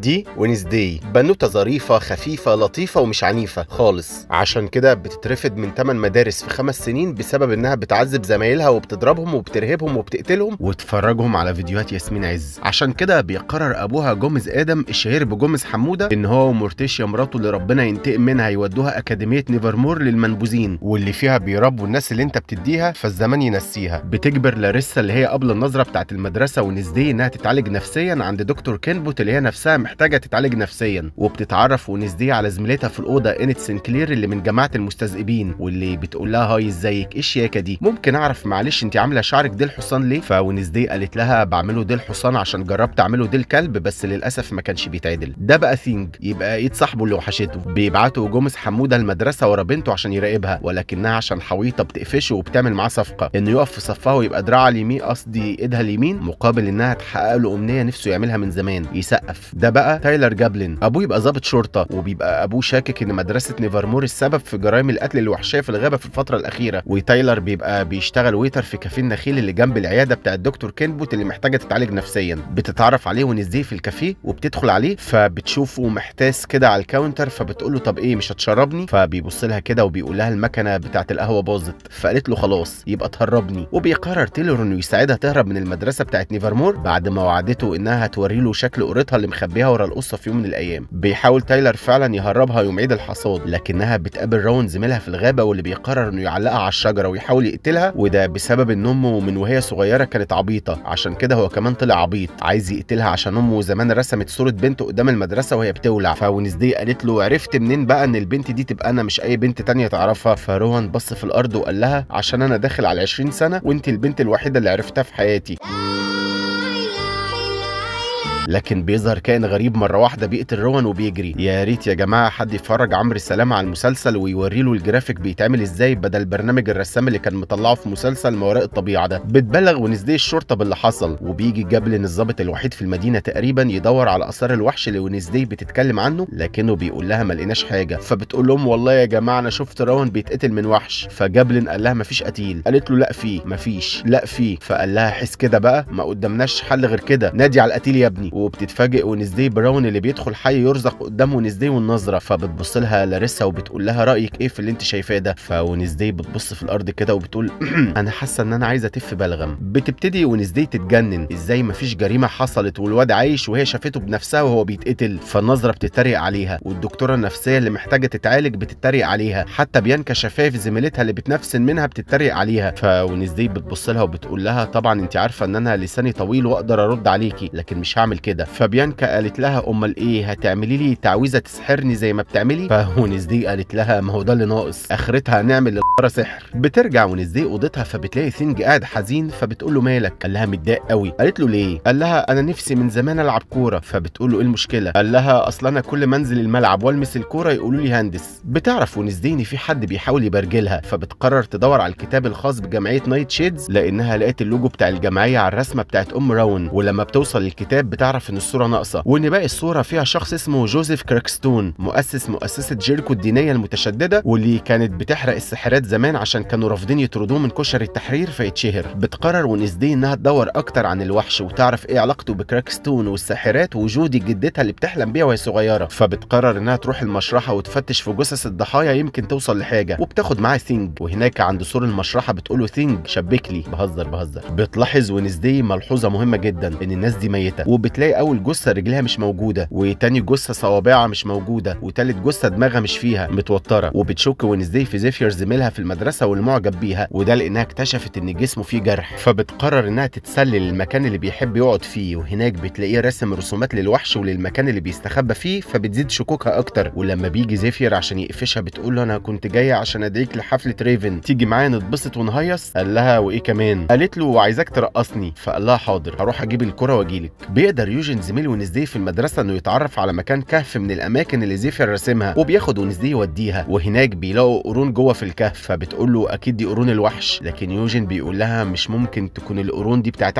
دي وينزداي بنوتة ظريفة خفيفة لطيفة ومش عنيفة خالص عشان كده بتترفد من 8 مدارس في خمس سنين بسبب انها بتعذب زمايلها وبتضربهم وبترهبهم وبتقتلهم وتفرجهم على فيديوهات ياسمين عز عشان كده بيقرر ابوها جومز ادم الشهير بجومز حمودة ان هو ومرتشيا مراته اللي ربنا ينتقم منها يودوها اكاديمية نيفرمور للمنبوذين واللي فيها بيربوا الناس اللي انت بتديها فالزمان ينسيها بتجبر لاريسا اللي هي قبل النظرة بتاعت المدرسة ونزدي انها تتعالج نفسيا عند دكتور كينبوت اللي هي نفسها محتاجه تتعالج نفسيا وبتتعرف ونس دي على زميلتها في الاوضه انت سنكلير اللي من جماعه المستذئبين واللي بتقول لها هاي ازيك ايه الشياكه دي ممكن اعرف معلش انت عامله شعرك ديل حصان ليه فونس دي قالت لها بعمله ديل حصان عشان جربت اعمله ديل كلب بس للاسف ما كانش بيتعدل ده بقى ثينج يبقى ايد صاحبه اللي وحشته بيبعته جومس حموده المدرسه ورا بنته عشان يراقبها ولكنها عشان حويطه بتقفشه وبتعمل معاه صفقه انه يقف في صفها ويبقى دراعها اليمين قصدي ايدها اليمين مقابل انها تحقق له امنيه نفسه يعملها من زمان يسقف ده بقى تايلر جابلين ابوه يبقى ضابط شرطه وبيبقى ابوه شاكك ان مدرسه نيفرمور السبب في جرائم القتل الوحشيه في الغابه في الفتره الاخيره وتايلر بيبقى بيشتغل ويتر في كافيه النخيل اللي جنب العياده بتاع الدكتور كينبوت اللي محتاجه تتعالج نفسيا بتتعرف عليه ونزيه في الكافيه وبتدخل عليه فبتشوفه محتاس كده على الكاونتر فبتقول له طب ايه مش هتشربني فبيبص لها كده وبيقول لها المكنه بتاعه القهوه باظت فقالت له خلاص يبقى تهربني وبيقرر تيلر انه يساعدها تهرب من المدرسه بتاعه نيفرمور بعد ما وعدته انها هتوري له شكل قريتها اللي مخبيها ورا القصه في يوم من الايام بيحاول تايلر فعلا يهربها يوم عيد الحصاد لكنها بتقابل راون زميلها في الغابه واللي بيقرر انه يعلقها على الشجره ويحاول يقتلها وده بسبب ان امه من وهي صغيره كانت عبيطه عشان كده هو كمان طلع عبيط عايز يقتلها عشان امه زمان رسمت صوره بنته قدام المدرسه وهي بتولع فونزدي قالت له عرفت منين بقى ان البنت دي تبقى انا مش اي بنت تانية تعرفها فروان بص في الارض وقال لها عشان انا داخل على 20 سنه وانت البنت الوحيده اللي عرفتها في حياتي لكن بيظهر كائن غريب مره واحده بيقتل روان وبيجري يا ريت يا جماعه حد يتفرج عمرو السلام على المسلسل ويوري له الجرافيك بيتعمل ازاي بدل برنامج الرسام اللي كان مطلعه في مسلسل ما وراء الطبيعه ده بتبلغ ونزدي الشرطه باللي حصل وبيجي جابلن الظابط الوحيد في المدينه تقريبا يدور على اثار الوحش اللي ونزدي بتتكلم عنه لكنه بيقول لها ما لقيناش حاجه فبتقول لهم والله يا جماعه انا شفت روان بيتقتل من وحش فجابلن قال لها مفيش قتيل قالت له لا في مفيش لا في فقال لها حس كده بقى ما قدامناش حل غير كده نادي على القتيل يا ابني وبتتفاجئ ونزدي براون اللي بيدخل حي يرزق قدام ونزدي والنظره فبتبص لها لاريسا وبتقول لها رايك ايه في اللي انت شايفاه ده فونزدي بتبص في الارض كده وبتقول انا حاسه ان انا عايزه اتف بلغم بتبتدي ونزدي تتجنن ازاي مفيش جريمه حصلت والواد عايش وهي شافته بنفسها وهو بيتقتل فالنظره بتتريق عليها والدكتوره النفسيه اللي محتاجه تتعالج بتتريق عليها حتى بيانكا شفاف زميلتها اللي بتنفسن منها بتتريق عليها فونزدي بتبص لها وبتقول لها طبعا انت عارفه ان انا لساني طويل واقدر ارد عليكي لكن مش هعمل كده فبيانكا قالت لها امال ايه هتعملي لي تعويذه تسحرني زي ما بتعملي فهونس دي قالت لها ما هو ده اللي ناقص اخرتها هنعمل للقرة سحر بترجع ونس دي اوضتها فبتلاقي ثينج قاعد حزين فبتقول له مالك قال لها متضايق قوي قالت له ليه قال لها انا نفسي من زمان العب كوره فبتقول له ايه المشكله قال لها اصل انا كل ما انزل الملعب والمس الكوره يقولوا لي هندس بتعرف ونس دي ان في حد بيحاول يبرجلها فبتقرر تدور على الكتاب الخاص بجمعيه نايت شيدز لانها لقت اللوجو بتاع الجمعيه على الرسمه بتاعت ام راون ولما بتوصل للكتاب بتعرف يعرف ان الصوره ناقصه وان باقي الصوره فيها شخص اسمه جوزيف كريكستون مؤسس مؤسسه جيركو الدينيه المتشدده واللي كانت بتحرق الساحرات زمان عشان كانوا رافضين يطردوه من كشر التحرير فيتشهر بتقرر ونسدي انها تدور اكتر عن الوحش وتعرف ايه علاقته بكراكستون والساحرات وجودي جدتها اللي بتحلم بيها وهي صغيره فبتقرر انها تروح المشرحه وتفتش في جثث الضحايا يمكن توصل لحاجه وبتاخد معاها ثينج وهناك عند سور المشرحه بتقول له ثينج شبك لي بهزر بهزر بتلاحظ ونسدي ملحوظه مهمه جدا ان الناس دي ميته وبتلاقي تلاقي اول جثه رجلها مش موجوده وتاني جثه صوابعها مش موجوده وتالت جثه دماغها مش فيها متوتره وبتشك وان ازاي في زيفير زميلها في المدرسه والمعجب بيها وده لانها اكتشفت ان جسمه فيه جرح فبتقرر انها تتسلل للمكان اللي بيحب يقعد فيه وهناك بتلاقيه راسم رسومات للوحش وللمكان اللي بيستخبى فيه فبتزيد شكوكها اكتر ولما بيجي زيفير عشان يقفشها بتقول له انا كنت جايه عشان ادعيك لحفله ريفن تيجي معايا نتبسط ونهيص قال لها وايه كمان قالت له وعايزاك ترقصني فقال لها حاضر هروح اجيب الكره واجيلك بيقدر بيقدر يوجن زميل ونزديه في المدرسه انه يتعرف على مكان كهف من الاماكن اللي زيفير راسمها وبياخد ونزديه يوديها وهناك بيلاقوا قرون جوه في الكهف فبتقول له اكيد دي قرون الوحش لكن يوجن بيقول لها مش ممكن تكون القرون دي بتاعت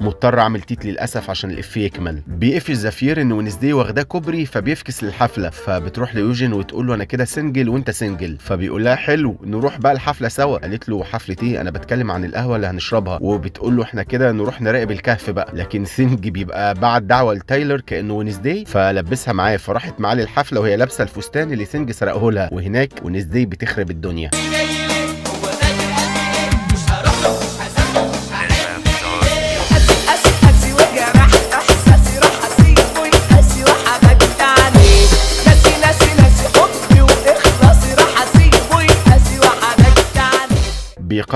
مضطر اعمل تيت للاسف عشان الاف إيه يكمل بيقفش زفير ان وينزداي واخداه كوبري فبيفكس للحفله فبتروح ليوجن وتقول له انا كده سنجل وانت سنجل فبيقول لها حلو نروح بقى الحفله سوا قالت له حفله ايه انا بتكلم عن القهوه اللي هنشربها وبتقول له احنا كده نروح نراقب الكهف بقى لكن سنج بيبقى بعت دعوه لتايلر كانه وينزداي فلبسها معاه فراحت معاه للحفله وهي لابسه الفستان اللي سنج سرقه لها وهناك وينزداي بتخرب الدنيا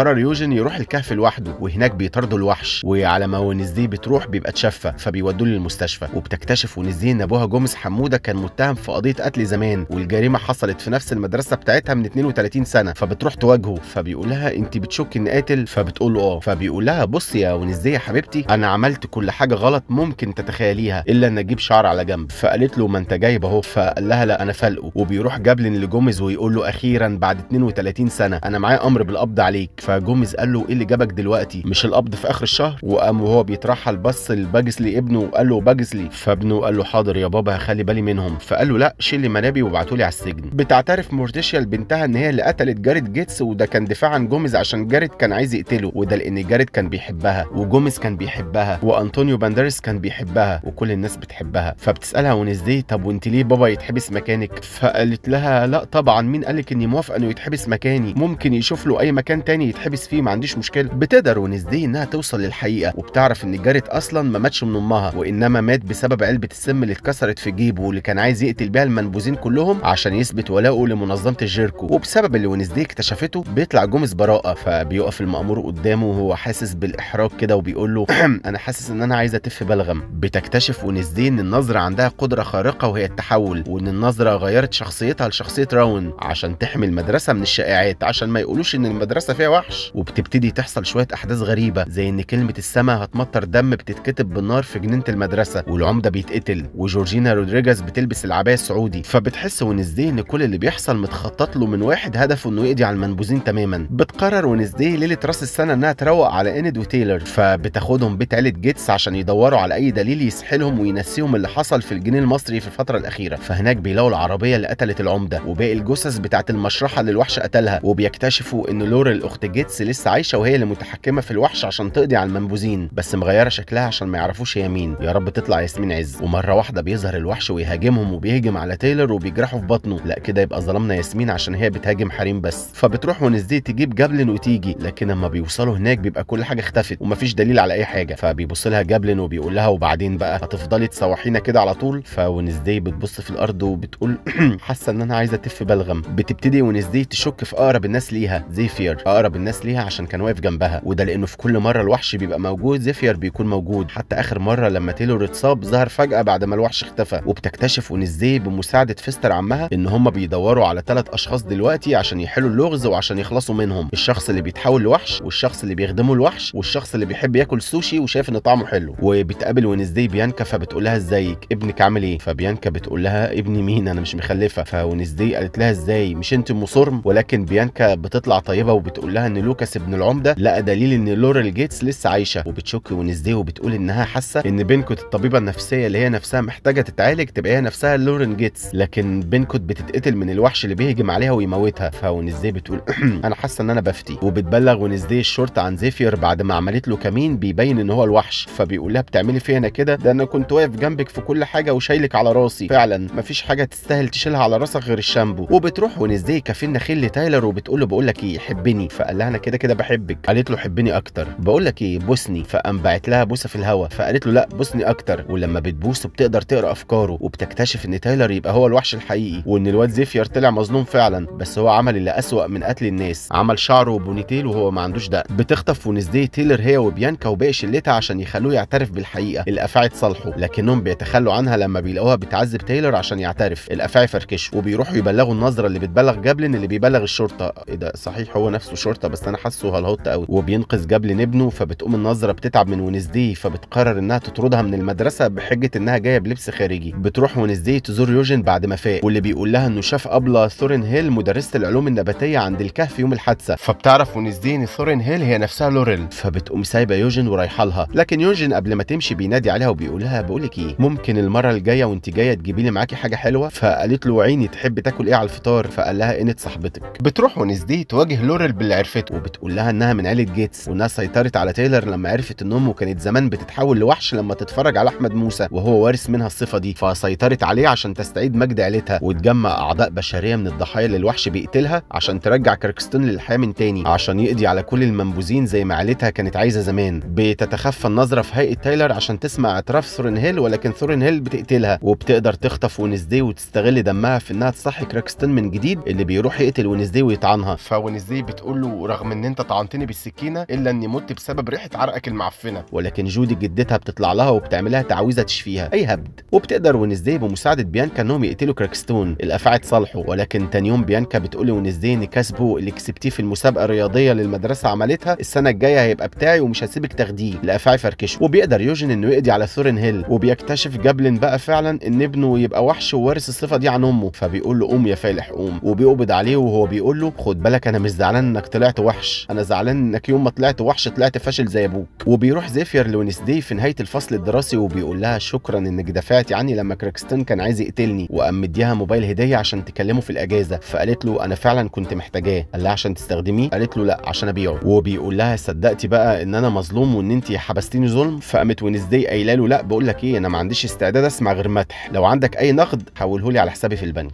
قرر يوجن يروح الكهف لوحده وهناك بيطاردوا الوحش وعلى ما ونزيه بتروح بيبقى اتشفى فبيودوه للمستشفى وبتكتشف ونزيه ان ابوها جومس حموده كان متهم في قضيه قتل زمان والجريمه حصلت في نفس المدرسه بتاعتها من 32 سنه فبتروح تواجهه فبيقول لها انت بتشك ان قاتل فبتقول له اه فبيقول لها بصي يا ونزيه حبيبتي انا عملت كل حاجه غلط ممكن تتخيليها الا ان اجيب شعر على جنب فقالت له ما انت جايب اهو فقال لها لا انا فالقه وبيروح جابلن لجومز ويقول له اخيرا بعد 32 سنه انا معايا امر بالقبض عليك فجوميز قال له ايه اللي جابك دلوقتي مش القبض في اخر الشهر وقام وهو بيترحل بص لباجسلي ابنه وقال له باجسلي فابنه قال له حاضر يا بابا هخلي بالي منهم فقال له لا شيل منابي وابعتولي على السجن بتعترف مورتيشيا لبنتها ان هي اللي قتلت جاريت جيتس وده كان دفاع عن جوميز عشان جاريت كان عايز يقتله وده لان جاريت كان بيحبها وجوميز كان بيحبها وانطونيو باندريس كان بيحبها وكل الناس بتحبها فبتسالها ونزدي طب وانت ليه بابا يتحبس مكانك فقالت لها لا طبعا مين قالك اني موافقه انه يتحبس مكاني ممكن يشوف له اي مكان تاني يتحبس فيه ما عنديش مشكله بتقدر دي انها توصل للحقيقه وبتعرف ان جاريت اصلا ما ماتش من امها وانما مات بسبب علبه السم اللي اتكسرت في جيبه واللي كان عايز يقتل بيها المنبوذين كلهم عشان يثبت ولاؤه لمنظمه الجيركو وبسبب اللي دي اكتشفته بيطلع جوميز براءه فبيقف المامور قدامه وهو حاسس بالاحراج كده وبيقول له انا حاسس ان انا عايز اتف بلغم بتكتشف دي ان النظره عندها قدره خارقه وهي التحول وان النظره غيرت شخصيتها لشخصيه راون عشان تحمي المدرسه من الشائعات عشان ما يقولوش ان المدرسه فيها وحش وبتبتدي تحصل شويه احداث غريبه زي ان كلمه السما هتمطر دم بتتكتب بالنار في جنينه المدرسه والعمده بيتقتل وجورجينا رودريجز بتلبس العبايه السعودي فبتحس ونزدي ان كل اللي بيحصل متخطط له من واحد هدفه انه يقضي على المنبوذين تماما بتقرر ونزدي ليله راس السنه انها تروق على اند وتيلر فبتاخدهم بيت عيله جيتس عشان يدوروا على اي دليل يسحلهم وينسيهم اللي حصل في الجنين المصري في الفتره الاخيره فهناك بيلاقوا العربيه اللي قتلت العمده وباقي الجثث بتاعت المشرحه اللي الوحش قتلها وبيكتشفوا ان لور الاخت جيتس لسه عايشه وهي اللي متحكمه في الوحش عشان تقضي على المنبوذين بس مغيره شكلها عشان ما يعرفوش هي مين يا رب تطلع ياسمين عز ومره واحده بيظهر الوحش ويهاجمهم وبيهجم على تايلر وبيجرحه في بطنه لا كده يبقى ظلمنا ياسمين عشان هي بتهاجم حريم بس فبتروح ونزدي تجيب جابلن وتيجي لكن لما بيوصلوا هناك بيبقى كل حاجه اختفت ومفيش دليل على اي حاجه فبيبص لها جابلن وبيقول لها وبعدين بقى هتفضلي تسوحينا كده على طول فونزدي بتبص في الارض وبتقول حاسه ان انا عايزه تف بلغم بتبتدي ونزدي تشك في اقرب الناس ليها زيفير اقرب الناس ليها عشان كان واقف جنبها وده لانه في كل مره الوحش بيبقى موجود زفير بيكون موجود حتى اخر مره لما تيلور اتصاب ظهر فجاه بعد ما الوحش اختفى وبتكتشف ازاي بمساعده فيستر عمها ان هم بيدوروا على ثلاث اشخاص دلوقتي عشان يحلوا اللغز وعشان يخلصوا منهم الشخص اللي بيتحول لوحش والشخص اللي بيخدمه الوحش والشخص اللي بيحب ياكل سوشي وشايف ان طعمه حلو وبتقابل ونزدي بيانكا فبتقول لها ازيك ابنك عامل ايه فبيانكا بتقول لها ابني مين انا مش مخلفه فونزدي قالت لها ازاي مش انت ام ولكن بيانكا بتطلع طيبه وبتقول لها ان لوكاس ابن العمده لقى دليل ان لورال جيتس لسه عايشه وبتشك ونزديه وبتقول انها حاسه ان بينكوت الطبيبه النفسيه اللي هي نفسها محتاجه تتعالج تبقى هي نفسها لورال جيتس لكن بينكوت بتتقتل من الوحش اللي بيهجم عليها ويموتها فونزديه بتقول انا حاسه ان انا بفتي وبتبلغ ونزديه الشرطه عن زيفير بعد ما عملت له كمين بيبين ان هو الوحش فبيقول لها بتعملي انا كده ده انا كنت واقف جنبك في كل حاجه وشايلك على راسي فعلا مفيش حاجه تستاهل تشيلها على راسك غير الشامبو وبتروح ونزديه كافيه النخيل لتايلر وبتقول له بقول لك ايه حبني فقال لها انا كده كده بحبك قالت له حبني اكتر بقول لك ايه بوسني فقام بعت لها بوسه في الهوا فقالت له لا بوسني اكتر ولما بتبوسه بتقدر تقرا افكاره وبتكتشف ان تايلر يبقى هو الوحش الحقيقي وان الواد زيفير طلع مظلوم فعلا بس هو عمل اللي اسوا من قتل الناس عمل شعره وبونيتيل وهو ما عندوش دقن بتخطف ونزدي تايلر هي وبيانكا وباقي شلتها عشان يخلوه يعترف بالحقيقه الافاعي صالحه لكنهم بيتخلوا عنها لما بيلاقوها بتعذب تايلر عشان يعترف الافاعي فركشه وبيروحوا يبلغوا النظره اللي بتبلغ جابلن اللي بيبلغ الشرطه ايه ده صحيح هو نفسه شرطه بس انا حاسه هلهوت قوي وبينقذ جبل ابنه فبتقوم النظره بتتعب من ونزدي فبتقرر انها تطردها من المدرسه بحجه انها جايه بلبس خارجي بتروح ونزدي تزور يوجن بعد ما فاق واللي بيقول لها انه شاف ابله ثورن هيل مدرسه العلوم النباتيه عند الكهف يوم الحادثه فبتعرف ونزدي ان ثورن هيل هي نفسها لوريل فبتقوم سايبه يوجن ورايحه لها لكن يوجن قبل ما تمشي بينادي عليها وبيقول لها بقول لك ايه ممكن المره الجايه وانت جايه تجيبي لي معاكي حاجه حلوه فقالت له عيني تحب تاكل ايه على الفطار فقال لها انت صاحبتك بتروح ونسدي تواجه لوريل بالعرفان اكتشفت وبتقول لها انها من عيله جيتس وانها سيطرت على تايلر لما عرفت ان امه كانت زمان بتتحول لوحش لما تتفرج على احمد موسى وهو وارث منها الصفه دي فسيطرت عليه عشان تستعيد مجد عيلتها وتجمع اعضاء بشريه من الضحايا اللي الوحش بيقتلها عشان ترجع كركستون للحياه من تاني عشان يقضي على كل المنبوذين زي ما عيلتها كانت عايزه زمان بتتخفى النظره في هيئه تايلر عشان تسمع اعتراف ثورن هيل ولكن ثورن هيل بتقتلها وبتقدر تخطف ونزدي وتستغل دمها في انها تصحي كراكستون من جديد اللي بيروح يقتل ونزدي ويطعنها فونزدي بتقول له ورغم ان انت طعنتني بالسكينه الا اني مت بسبب ريحه عرقك المعفنه ولكن جودي جدتها بتطلع لها وبتعملها تعويذه تشفيها اي هبد وبتقدر ونزدي بمساعده بيانكا انهم يقتلوا كراكستون الافاعي صالحه ولكن تاني يوم بيانكا بتقول لونزدي ان كسبه اللي كسبتيه في المسابقه الرياضيه اللي المدرسه عملتها السنه الجايه هيبقى بتاعي ومش هسيبك تاخديه الافاعي فركشه وبيقدر يوجن انه يقضي على ثورن هيل وبيكتشف جابلن بقى فعلا ان ابنه يبقى وحش ووارث الصفه دي عن امه فبيقول له قوم يا فالح قوم وبيقبض عليه وهو بيقول له خد بالك انا مش زعلان انك طلعت طلعت وحش انا زعلان انك يوم ما طلعت وحش طلعت فاشل زي ابوك وبيروح زيفير لونسدي في نهايه الفصل الدراسي وبيقول لها شكرا انك دفعت عني لما كريكستون كان عايز يقتلني وقام مديها موبايل هديه عشان تكلمه في الاجازه فقالت له انا فعلا كنت محتاجاه قال لها عشان تستخدميه قالت له لا عشان ابيعه وبيقول لها صدقتي بقى ان انا مظلوم وان انت حبستيني ظلم فقامت ونسدي قايله له لا بقول لك ايه انا ما عنديش استعداد اسمع غير مدح لو عندك اي نقد حوله لي على حسابي في البنك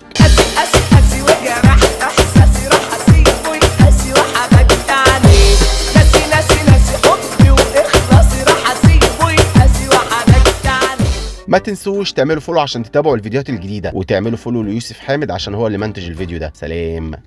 ما تنسوش تعملوا فولو عشان تتابعوا الفيديوهات الجديده وتعملوا فولو ليوسف حامد عشان هو اللي منتج الفيديو ده سلام